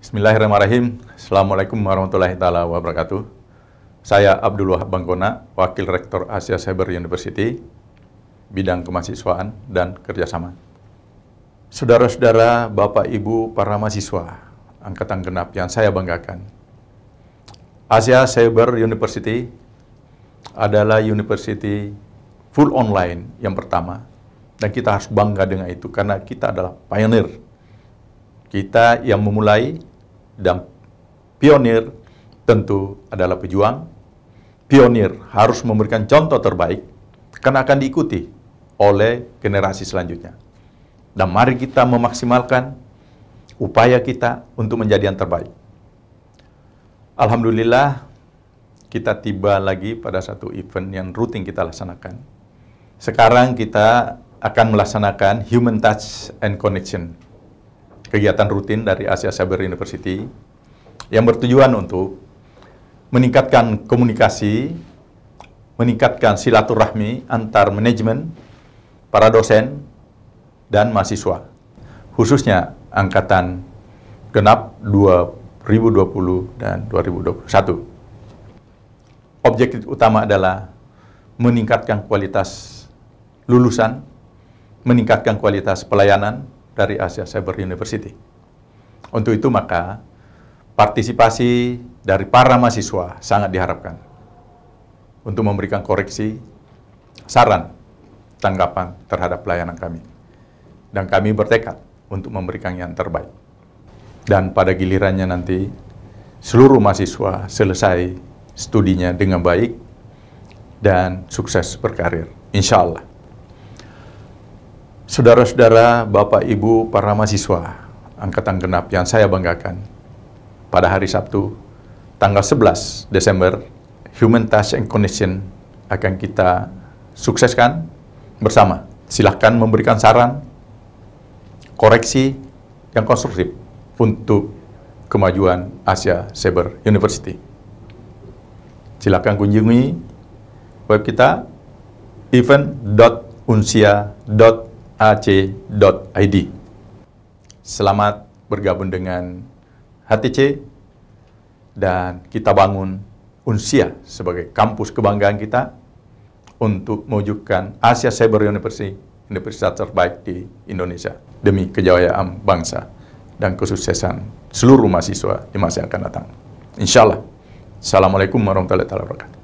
Bismillahirrahmanirrahim. Assalamualaikum warahmatullahi taala wabarakatuh. Saya Abdul Wahab Bangkona, Wakil Rektor Asia Cyber University, bidang kemahasiswaan dan kerjasama. Saudara-saudara, Bapak Ibu, para mahasiswa, angkatan genap yang saya banggakan. Asia Cyber University adalah university full online yang pertama. Dan kita harus bangga dengan itu karena kita adalah pioneer. Kita yang memulai dan pionir tentu adalah pejuang. Pionir harus memberikan contoh terbaik karena akan diikuti oleh generasi selanjutnya. Dan mari kita memaksimalkan upaya kita untuk menjadi yang terbaik. Alhamdulillah kita tiba lagi pada satu event yang rutin kita laksanakan. Sekarang kita akan melaksanakan Human Touch and Connection kegiatan rutin dari Asia Cyber University yang bertujuan untuk meningkatkan komunikasi, meningkatkan silaturahmi antar manajemen, para dosen, dan mahasiswa. Khususnya angkatan genap 2020 dan 2021. Objektif utama adalah meningkatkan kualitas lulusan, meningkatkan kualitas pelayanan, dari Asia Cyber University. Untuk itu maka partisipasi dari para mahasiswa sangat diharapkan untuk memberikan koreksi, saran, tanggapan terhadap pelayanan kami. Dan kami bertekad untuk memberikan yang terbaik. Dan pada gilirannya nanti seluruh mahasiswa selesai studinya dengan baik dan sukses berkarir. Insya Allah. Saudara-saudara, Bapak Ibu, para mahasiswa angkatan genap yang saya banggakan, pada hari Sabtu, tanggal 11 Desember, Human Touch and Connection akan kita sukseskan bersama. Silahkan memberikan saran, koreksi yang konstruktif untuk kemajuan Asia Cyber University. Silahkan kunjungi web kita event.unsia.com ac.id. Selamat bergabung dengan HTC dan kita bangun UNSIA sebagai kampus kebanggaan kita untuk mewujudkan Asia Cyber University, universitas terbaik di Indonesia demi kejayaan bangsa dan kesuksesan seluruh mahasiswa di masa yang akan datang. Insya Allah. Assalamualaikum warahmatullahi wabarakatuh.